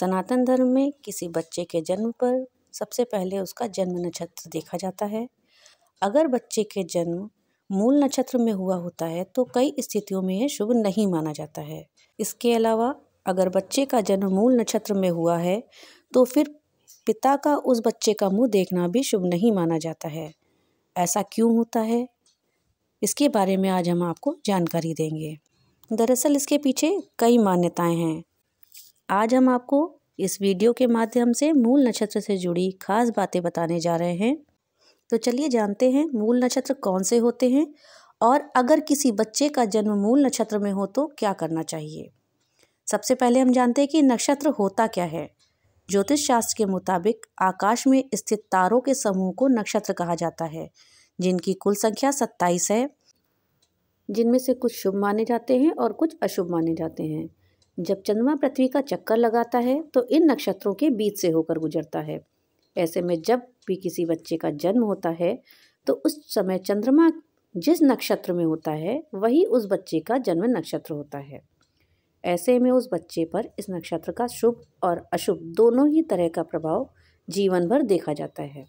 सनातन धर्म में किसी बच्चे के जन्म पर सबसे पहले उसका जन्म नक्षत्र देखा जाता है अगर बच्चे के जन्म मूल नक्षत्र में हुआ होता है तो कई स्थितियों में यह शुभ नहीं माना जाता है इसके अलावा अगर बच्चे का जन्म मूल नक्षत्र में हुआ है तो फिर पिता का उस बच्चे का मुंह देखना भी शुभ नहीं माना जाता है ऐसा क्यों होता है इसके बारे में आज हम आपको जानकारी देंगे दरअसल इसके पीछे कई मान्यताएं हैं आज हम आपको इस वीडियो के माध्यम से मूल नक्षत्र से जुड़ी खास बातें बताने जा रहे हैं तो चलिए जानते हैं मूल नक्षत्र कौन से होते हैं और अगर किसी बच्चे का जन्म मूल नक्षत्र में हो तो क्या करना चाहिए सबसे पहले हम जानते हैं कि नक्षत्र होता क्या है ज्योतिष शास्त्र के मुताबिक आकाश में स्थित तारों के समूह को नक्षत्र कहा जाता है जिनकी कुल संख्या सत्ताईस है जिनमें से कुछ शुभ माने जाते हैं और कुछ अशुभ माने जाते हैं जब चंद्रमा पृथ्वी का चक्कर लगाता है तो इन नक्षत्रों के बीच से होकर गुजरता है ऐसे में जब भी किसी बच्चे का जन्म होता है तो उस समय चंद्रमा जिस नक्षत्र में होता है वही उस बच्चे का जन्म नक्षत्र होता है ऐसे में उस बच्चे पर इस नक्षत्र का शुभ और अशुभ दोनों ही तरह का प्रभाव जीवन भर देखा जाता है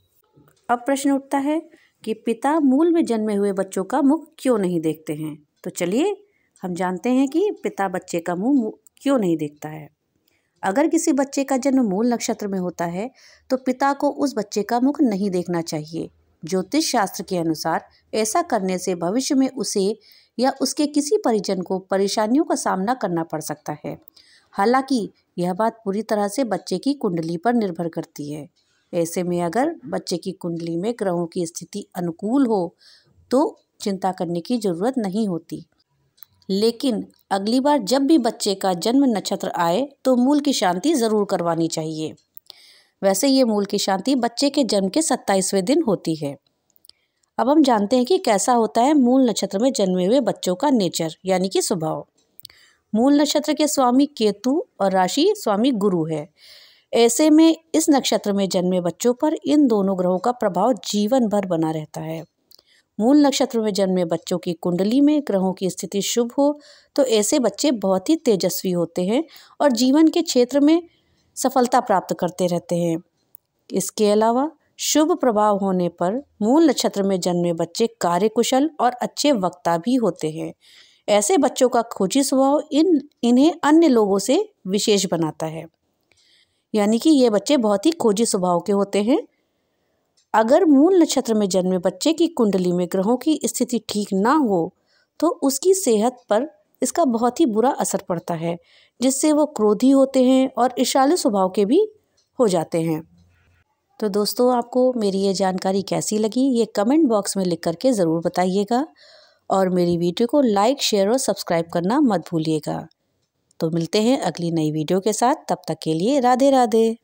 अब प्रश्न उठता है कि पिता मूल में जन्मे हुए बच्चों का मुख क्यों नहीं देखते हैं तो चलिए हम जानते हैं कि पिता बच्चे का मुंह क्यों नहीं देखता है अगर किसी बच्चे का जन्म मूल नक्षत्र में होता है तो पिता को उस बच्चे का मुख नहीं देखना चाहिए ज्योतिष शास्त्र के अनुसार ऐसा करने से भविष्य में उसे या उसके किसी परिजन को परेशानियों का सामना करना पड़ सकता है हालांकि यह बात पूरी तरह से बच्चे की कुंडली पर निर्भर करती है ऐसे में अगर बच्चे की कुंडली में ग्रहों की स्थिति अनुकूल हो तो चिंता करने की ज़रूरत नहीं होती लेकिन अगली बार जब भी बच्चे का जन्म नक्षत्र आए तो मूल की शांति ज़रूर करवानी चाहिए वैसे ये मूल की शांति बच्चे के जन्म के सत्ताईसवें दिन होती है अब हम जानते हैं कि कैसा होता है मूल नक्षत्र में जन्मे हुए बच्चों का नेचर यानी कि स्वभाव मूल नक्षत्र के स्वामी केतु और राशि स्वामी गुरु है ऐसे में इस नक्षत्र में जन्मे बच्चों पर इन दोनों ग्रहों का प्रभाव जीवन भर बना रहता है मूल नक्षत्र में जन्मे बच्चों की कुंडली में ग्रहों की स्थिति शुभ हो तो ऐसे बच्चे बहुत ही तेजस्वी होते हैं और जीवन के क्षेत्र में सफलता प्राप्त करते रहते हैं इसके अलावा शुभ प्रभाव होने पर मूल नक्षत्र में जन्मे बच्चे कार्यकुशल और अच्छे वक्ता भी होते हैं ऐसे बच्चों का खोजी स्वभाव इन इन्हें अन्य लोगों से विशेष बनाता है यानी कि ये बच्चे बहुत ही खोजी स्वभाव के होते हैं अगर मूल नक्षत्र में जन्मे बच्चे की कुंडली में ग्रहों की स्थिति ठीक ना हो तो उसकी सेहत पर इसका बहुत ही बुरा असर पड़ता है जिससे वो क्रोधी होते हैं और ईशालु स्वभाव के भी हो जाते हैं तो दोस्तों आपको मेरी ये जानकारी कैसी लगी ये कमेंट बॉक्स में लिख करके ज़रूर बताइएगा और मेरी वीडियो को लाइक शेयर और सब्सक्राइब करना मत भूलिएगा तो मिलते हैं अगली नई वीडियो के साथ तब तक के लिए राधे राधे